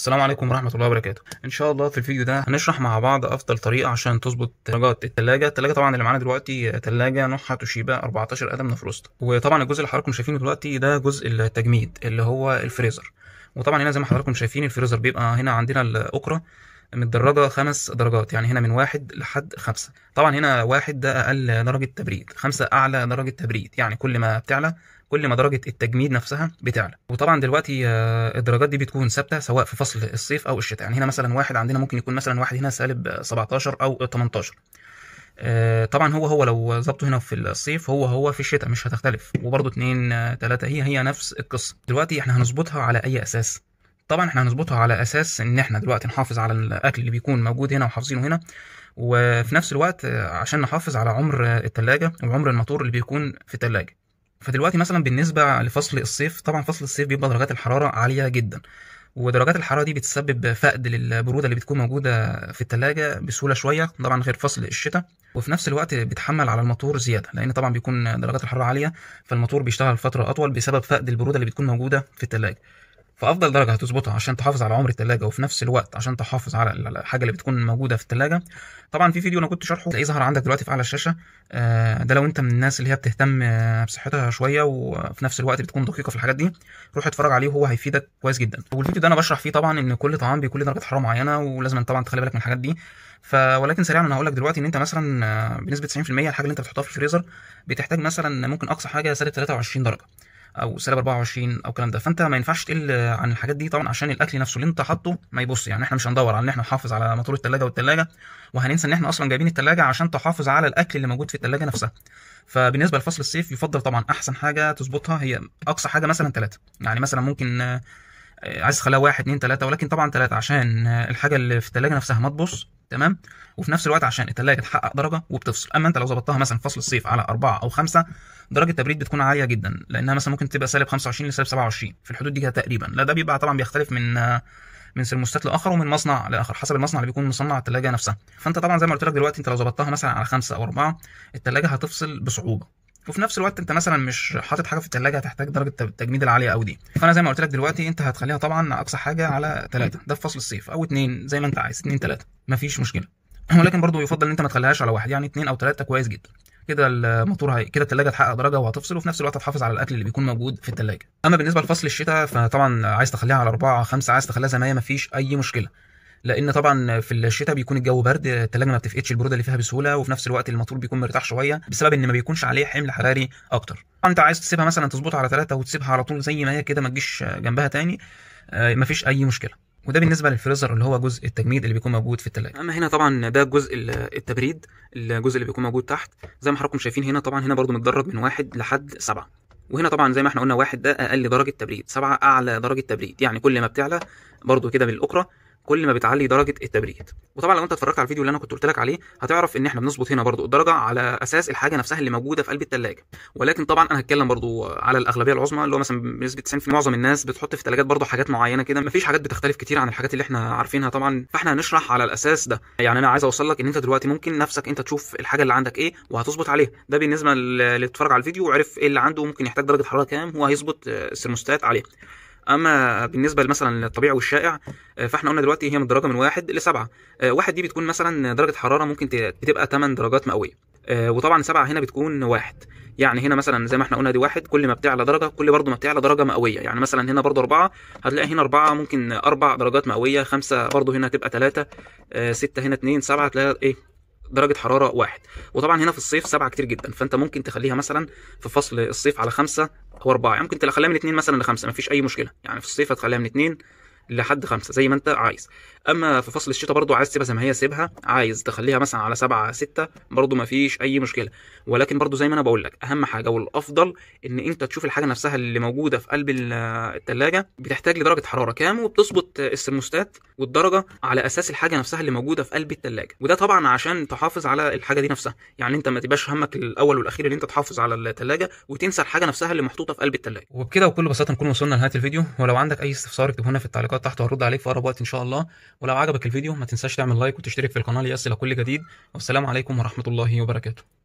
السلام عليكم ورحمة الله وبركاته ان شاء الله في الفيديو ده هنشرح مع بعض افضل طريقة عشان تظبط درجات التلاجة التلاجة طبعا اللي معانا دلوقتي تلاجة نوعها توشيبا 14 قدم نفروست وطبعا الجزء اللي حضراتكم شايفينه دلوقتي ده جزء التجميد اللي هو الفريزر وطبعا هنا زي ما حضراتكم شايفين الفريزر بيبقى هنا عندنا الأكرة متدرجة خمس درجات يعني هنا من واحد لحد خمسة طبعا هنا واحد ده أقل درجة تبريد خمسة أعلى درجة تبريد يعني كل ما بتعلى كل ما درجة التجميد نفسها بتعلى وطبعا دلوقتي آه، الدرجات دي بتكون ثابتة سواء في فصل الصيف أو الشتاء يعني هنا مثلا واحد عندنا ممكن يكون مثلا واحد هنا سالب 17 أو 18 آه، طبعا هو هو لو ظبطه هنا في الصيف هو هو في الشتاء مش هتختلف وبرضه اتنين آه، تلاتة هي هي نفس القصة دلوقتي احنا هنظبطها على أي أساس طبعا احنا هنظبطها على اساس ان احنا دلوقتي نحافظ على الاكل اللي بيكون موجود هنا وحافظينه هنا وفي نفس الوقت عشان نحافظ على عمر التلاجة وعمر الماتور اللي بيكون في التلاجة فدلوقتي مثلا بالنسبة لفصل الصيف طبعا فصل الصيف بيبقى درجات الحرارة عالية جدا ودرجات الحرارة دي بتسبب فقد للبرودة اللي بتكون موجودة في التلاجة بسهولة شوية طبعا غير فصل الشتاء وفي نفس الوقت بتحمل على الموتور زيادة لأن طبعا بيكون درجات الحرارة عالية فالموتور بيشتغل فترة أطول بسبب فقد البرودة اللي بتكون موجودة في التلاجة فافضل درجه هتظبطها عشان تحافظ على عمر الثلاجه وفي نفس الوقت عشان تحافظ على الحاجه اللي بتكون موجوده في الثلاجه طبعا في فيديو انا كنت شارحه تلاقيه ظهر عندك دلوقتي في اعلى الشاشه آه، ده لو انت من الناس اللي هي بتهتم آه، بصحتها شويه وفي نفس الوقت بتكون دقيقه في الحاجات دي روح اتفرج عليه وهو هيفيدك كويس جدا والفيديو ده انا بشرح فيه طبعا ان كل طعام بيكون له درجه حراره معينه ولازم طبعا تخلي بالك من الحاجات دي ف ولكن سريعا انا هقول لك دلوقتي ان انت مثلا آه، بنسبه 90% الحاجه اللي انت بتحطها في الفريزر بتحتاج مثلا ممكن اقصى حاجه سالب 23 درجه او سالب 24 او الكلام ده فانت ما ينفعش تقل عن الحاجات دي طبعا عشان الاكل نفسه اللي انت حاطه ما يبص يعني احنا مش هندور على ان احنا نحافظ على ماتور الثلاجه والثلاجه وهننسى ان احنا اصلا جايبين الثلاجه عشان تحافظ على الاكل اللي موجود في الثلاجه نفسها فبالنسبه لفصل الصيف يفضل طبعا احسن حاجه تظبطها هي اقصى حاجه مثلا ثلاثه يعني مثلا ممكن آه، عايز تخليها واحد اتنين تلاته ولكن طبعا ثلاثة عشان الحاجه اللي في الثلاجه نفسها ما تبص تمام وفي نفس الوقت عشان التلاجه تحقق درجه وبتفصل اما انت لو ظبطتها مثلا فصل الصيف على أربعة او خمسة درجه التبريد بتكون عاليه جدا لانها مثلا ممكن تبقى سالب 25 لسالب 27 في الحدود دي تقريبا لا ده بيبقى طبعا بيختلف من من سيرموستات لاخر ومن مصنع لاخر حسب المصنع اللي بيكون مصنع التلاجه نفسها فانت طبعا زي ما قلت لك دلوقتي انت لو ظبطتها مثلا على خمسة او أربعة التلاجه هتفصل بصعوبه وفي نفس الوقت انت مثلا مش حاطط حاجه في الثلاجه هتحتاج درجه التجميد العاليه قوي دي فانا زي ما قلت لك دلوقتي انت هتخليها طبعا اقصى حاجه على ثلاثة ده في فصل الصيف او اثنين زي ما انت عايز اثنين ثلاثة مفيش مشكله ولكن برضو يفضل ان انت ما تخليهاش على واحد يعني اثنين او ثلاثة كويس جدا كده الموتور هي... كده التلاجة هتحقق درجة وهتفصل وفي نفس الوقت هتحافظ على الأكل اللي بيكون موجود في التلاجة. أما بالنسبة لفصل الشتاء فطبعا عايز تخليها على أربعة خمسة عايز تخليها زي ما هي مفيش أي مشكلة. لان طبعا في الشتاء بيكون الجو برد الثلاجه ما بتفقدش البروده اللي فيها بسهوله وفي نفس الوقت المطور بيكون مرتاح شويه بسبب ان ما بيكونش عليه حمل حراري اكتر انت عايز تسيبها مثلا تظبط على ثلاثة وتسيبها على طول زي ما هي كده ما تجيش جنبها تاني آه، مفيش اي مشكله وده بالنسبه للفريزر اللي هو جزء التجميد اللي بيكون موجود في الثلاجه اما هنا طبعا ده جزء التبريد الجزء اللي بيكون موجود تحت زي ما حضراتكم شايفين هنا طبعا هنا برده متدرج من واحد لحد سبعه وهنا طبعا زي ما احنا قلنا واحد ده اقل درجه تبريد سبعه اعلى درجه تبريد يعني كل ما بتعلى برده كده بالاكره كل ما بتعلي درجه التبريد وطبعا لو انت اتفرجت على الفيديو اللي انا كنت قلت لك عليه هتعرف ان احنا بنظبط هنا برضو الدرجه على اساس الحاجه نفسها اللي موجوده في قلب الثلاجه ولكن طبعا انا هتكلم برضو على الاغلبيه العظمى اللي هو مثلا بنسبه 90% معظم الناس بتحط في الثلاجات برضو حاجات معينه كده مفيش حاجات بتختلف كتير عن الحاجات اللي احنا عارفينها طبعا فاحنا هنشرح على الاساس ده يعني انا عايز اوصل لك ان انت دلوقتي ممكن نفسك انت تشوف الحاجه اللي عندك ايه وهتظبط عليها ده بالنسبه اللي اتفرج على الفيديو وعرف ايه اللي عنده ممكن يحتاج درجه حراره كام وهيظبط الثرموستات آه، عليه اما بالنسبه مثلا للطبيعي والشائع آه، فاحنا قلنا دلوقتي هي من درجه من واحد لسبعه آه، واحد دي بتكون مثلا درجه حراره ممكن بتبقى 8 درجات مئويه آه، وطبعا سبعه هنا بتكون واحد يعني هنا مثلا زي ما احنا قلنا دي واحد كل ما بتعلى درجه كل برضه ما بتعلى درجه مئويه يعني مثلا هنا برضه اربعه هتلاقي هنا اربعه ممكن اربع درجات مئويه خمسه برضه هنا تبقى ثلاثه سته هنا اثنين سبعه تلاقي ايه درجه حراره واحد وطبعا هنا في الصيف سبعة كتير جدا فانت ممكن تخليها مثلا في فصل الصيف على خمسة او اربعه يعني ممكن تخليها من اثنين مثلا لخمسه ما فيش اي مشكله يعني في الصيف هتخليها من اثنين لحد خمسة زي ما انت عايز اما في فصل الشتاء برضو عايز تسيبها زي ما هي سيبها عايز تخليها مثلا على سبعة ستة برضو ما فيش اي مشكلة ولكن برضو زي ما انا بقول لك اهم حاجة والافضل ان انت تشوف الحاجة نفسها اللي موجودة في قلب التلاجة بتحتاج لدرجة حرارة كام وبتظبط السرموستات والدرجة على اساس الحاجة نفسها اللي موجودة في قلب التلاجة وده طبعا عشان تحافظ على الحاجة دي نفسها يعني انت ما تبقاش همك الاول والاخير ان انت تحافظ على التلاجة وتنسى الحاجة نفسها اللي محطوطة في قلب التلاجة وبكده بكل بساطة نكون وصلنا لنهاية الفيديو ولو عندك اي استفسار اكتبه في التعليقات تحت وهرد عليك في اقرب وقت ان شاء الله ولو عجبك الفيديو ما تنساش تعمل لايك وتشترك في القناه ليصلك كل جديد والسلام عليكم ورحمه الله وبركاته